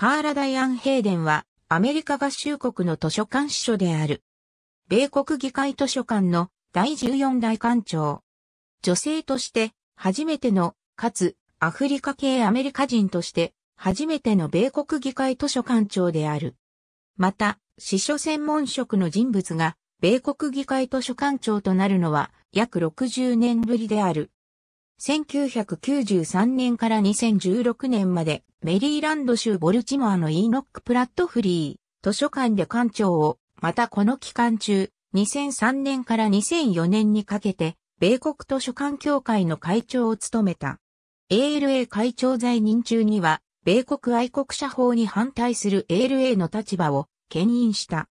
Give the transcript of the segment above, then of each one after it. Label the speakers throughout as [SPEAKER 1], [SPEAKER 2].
[SPEAKER 1] カーラ・ダイアン・ヘイデンは、アメリカ合衆国の図書館司書である。米国議会図書館の第14代館長。女性として初めての、かつアフリカ系アメリカ人として初めての米国議会図書館長である。また、司書専門職の人物が米国議会図書館長となるのは約60年ぶりである。1993年から2016年までメリーランド州ボルチモアのイーノック・プラットフリー図書館で館長を、またこの期間中、2003年から2004年にかけて、米国図書館協会の会長を務めた。ALA 会長在任中には、米国愛国者法に反対する ALA の立場を牽引した。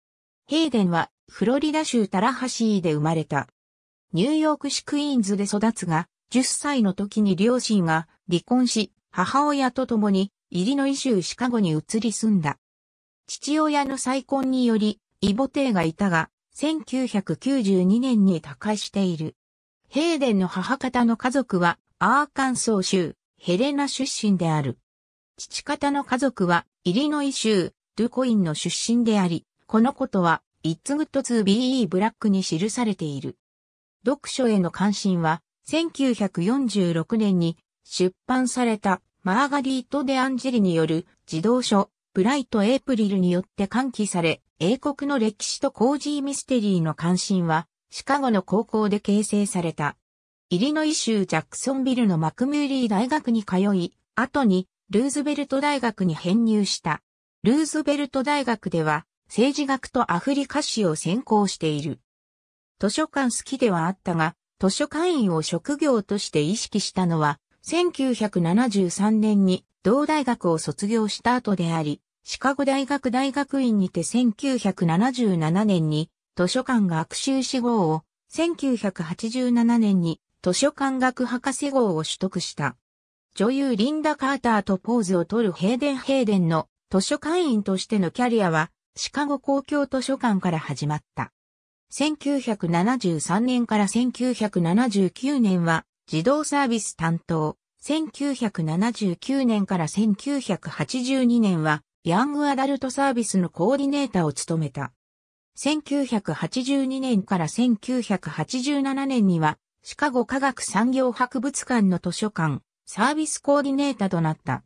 [SPEAKER 1] ヘイデンはフロリダ州タラハシーで生まれた。ニューヨーク市クイーンズで育つが、10歳の時に両親が離婚し、母親と共にイリノイ州シカゴに移り住んだ。父親の再婚により、ボテイがいたが、1992年に他界している。ヘーデンの母方の家族は、アーカンソー州、ヘレナ出身である。父方の家族は、イリノイ州、ドゥコインの出身であり、このことは、イッツグッドツー・ビー・イ b l a c に記されている。読書への関心は、1946年に出版されたマーガリート・デ・アンジェリによる児童書ブライト・エイプリルによって喚起され、英国の歴史とコージーミステリーの関心は、シカゴの高校で形成された。イリノイ州ジャクソンビルのマクミューリー大学に通い、後にルーズベルト大学に編入した。ルーズベルト大学では政治学とアフリカ史を専攻している。図書館好きではあったが、図書館員を職業として意識したのは、1973年に同大学を卒業した後であり、シカゴ大学大学院にて1977年に図書館学習士号を、1987年に図書館学博士号を取得した。女優リンダ・カーターとポーズを取るヘイデン・ヘイデンの図書館員としてのキャリアは、シカゴ公共図書館から始まった。1973年から1979年は児童サービス担当。1979年から1982年はヤングアダルトサービスのコーディネーターを務めた。1982年から1987年にはシカゴ科学産業博物館の図書館サービスコーディネーターとなった。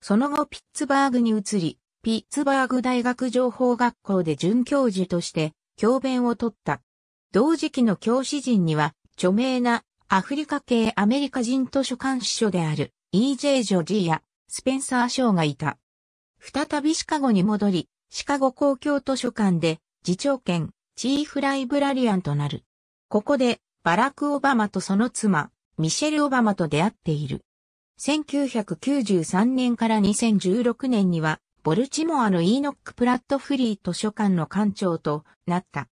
[SPEAKER 1] その後ピッツバーグに移り、ピッツバーグ大学情報学校で准教授として教鞭を取った。同時期の教師陣には、著名なアフリカ系アメリカ人図書館司書である E.J. ジョジーやスペンサー賞がいた。再びシカゴに戻り、シカゴ公共図書館で次長兼チーフライブラリアンとなる。ここでバラク・オバマとその妻、ミシェル・オバマと出会っている。1993年から2016年にはボルチモアのイーノック・プラットフリー図書館の館長となった。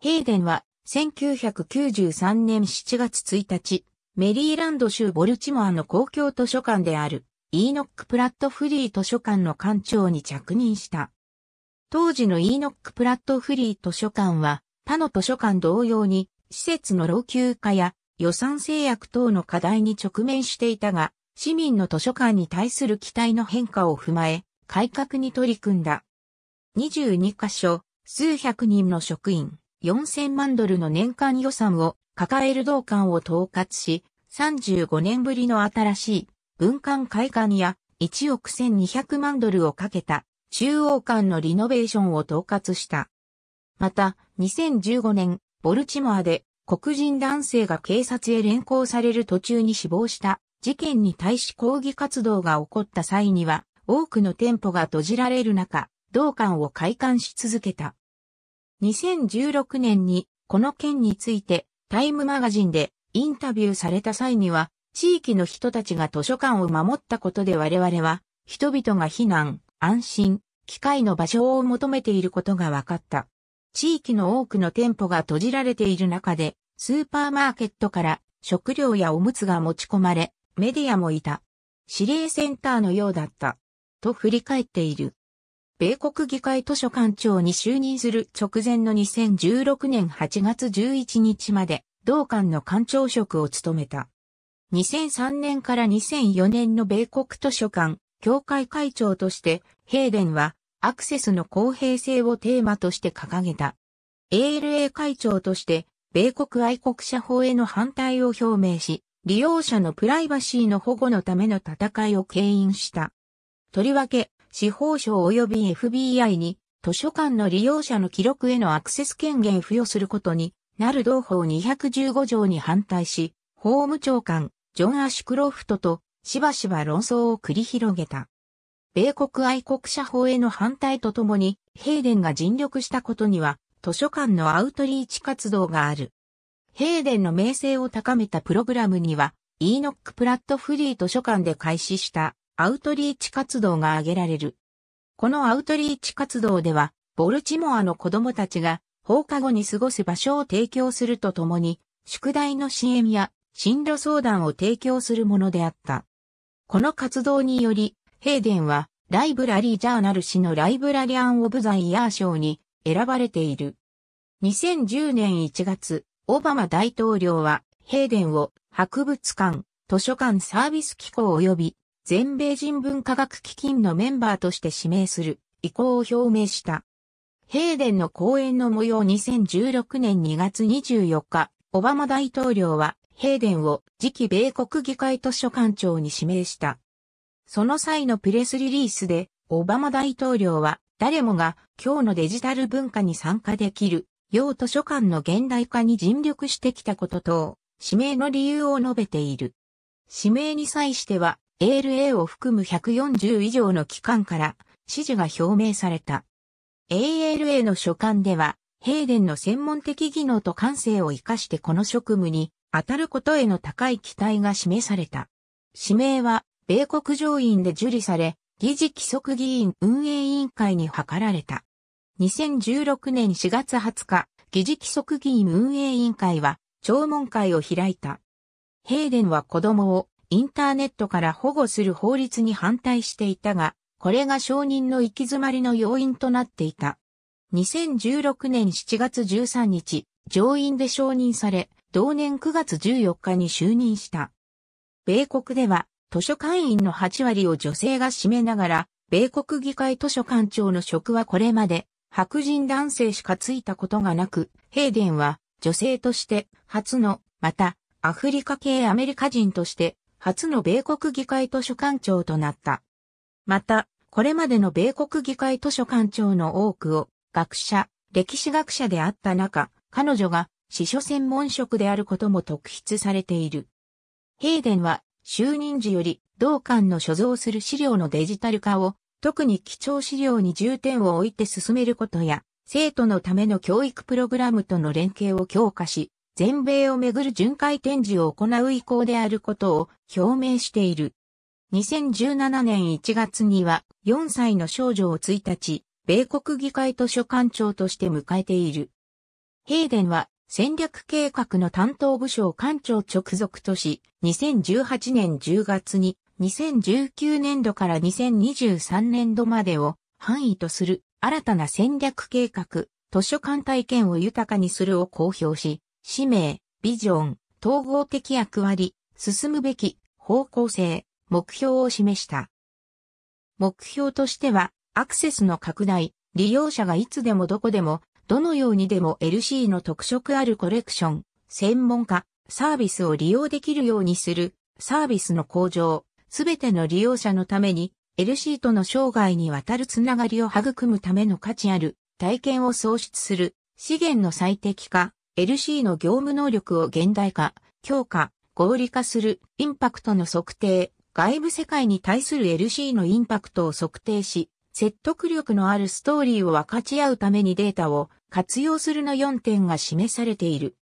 [SPEAKER 1] ヘイデンは1993年7月1日、メリーランド州ボルチモアの公共図書館であるイーノック・プラットフリー図書館の館長に着任した。当時のイーノック・プラットフリー図書館は他の図書館同様に施設の老朽化や予算制約等の課題に直面していたが、市民の図書館に対する期待の変化を踏まえ、改革に取り組んだ。22カ所、数百人の職員、4000万ドルの年間予算を抱える同館を統括し、35年ぶりの新しい文館開館や1億1200万ドルをかけた中央館のリノベーションを統括した。また、2015年、ボルチモアで黒人男性が警察へ連行される途中に死亡した事件に対し抗議活動が起こった際には、多くの店舗が閉じられる中、同館を開館し続けた。2016年にこの件についてタイムマガジンでインタビューされた際には、地域の人たちが図書館を守ったことで我々は、人々が避難、安心、機会の場所を求めていることが分かった。地域の多くの店舗が閉じられている中で、スーパーマーケットから食料やおむつが持ち込まれ、メディアもいた。指令センターのようだった。と振り返っている。米国議会図書館長に就任する直前の2016年8月11日まで、同館の館長職を務めた。2003年から2004年の米国図書館、協会会長として、ヘーデンは、アクセスの公平性をテーマとして掲げた。ALA 会長として、米国愛国者法への反対を表明し、利用者のプライバシーの保護のための戦いを牽引した。とりわけ、司法省及び FBI に、図書館の利用者の記録へのアクセス権限付与することになる同法215条に反対し、法務長官、ジョン・アシュクロフトとしばしば論争を繰り広げた。米国愛国者法への反対とともに、ヘーデンが尽力したことには、図書館のアウトリーチ活動がある。ヘーデンの名声を高めたプログラムには、イーノック・プラットフリー図書館で開始したアウトリーチ活動が挙げられる。このアウトリーチ活動では、ボルチモアの子供たちが放課後に過ごす場所を提供するとともに、宿題の支援や進路相談を提供するものであった。この活動により、ヘーデンはライブラリージャーナル誌のライブラリアン・オブ・ザ・イヤー賞に選ばれている。2010年1月、オバマ大統領はヘーデンを博物館、図書館サービス機構及び全米人文科学基金のメンバーとして指名する意向を表明した。ヘーデンの講演の模様2016年2月24日、オバマ大統領はヘーデンを次期米国議会図書館長に指名した。その際のプレスリリースで、オバマ大統領は誰もが今日のデジタル文化に参加できる、要図書館の現代化に尽力してきたことと、指名の理由を述べている。指名に際しては、ALA を含む140以上の機関から支持が表明された。ALA の所管では、ヘイデンの専門的技能と感性を活かしてこの職務に当たることへの高い期待が示された。指名は、米国上院で受理され、議事規則議員運営委員会に諮られた。2016年4月20日、議事規則議員運営委員会は、聴聞会を開いた。ヘイデンは子供をインターネットから保護する法律に反対していたが、これが承認の行き詰まりの要因となっていた。2016年7月13日、上院で承認され、同年9月14日に就任した。米国では、図書館員の8割を女性が占めながら、米国議会図書館長の職はこれまで、白人男性しかついたことがなく、ヘイデンは女性として初の、また、アフリカ系アメリカ人として初の米国議会図書館長となった。また、これまでの米国議会図書館長の多くを学者、歴史学者であった中、彼女が司書専門職であることも特筆されている。ヘイデンは就任時より同館の所蔵する資料のデジタル化を特に貴重資料に重点を置いて進めることや生徒のための教育プログラムとの連携を強化し全米をめぐる巡回展示を行う意向であることを表明している。2017年1月には4歳の少女を1日、米国議会図書館長として迎えている。ヘイデンは戦略計画の担当部署を館長直属とし、2018年10月に2019年度から2023年度までを範囲とする新たな戦略計画、図書館体験を豊かにするを公表し、使命、ビジョン、統合的役割、進むべき、方向性、目標を示した。目標としては、アクセスの拡大、利用者がいつでもどこでも、どのようにでも LC の特色あるコレクション、専門家、サービスを利用できるようにする、サービスの向上、すべての利用者のために、LC との生涯にわたるつながりを育むための価値ある体験を創出する、資源の最適化、LC の業務能力を現代化、強化、合理化する、インパクトの測定、外部世界に対する LC のインパクトを測定し、説得力のあるストーリーを分かち合うためにデータを活用するの4点が示されている。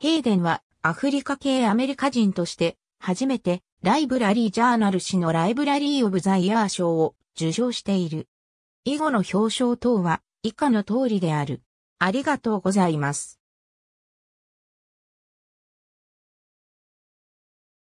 [SPEAKER 1] ヘイデンはアフリカ系アメリカ人として初めてライブラリージャーナル誌のライブラリーオブザイヤー賞を受賞している。以後の表彰等は以下の通りである。ありがとうございます。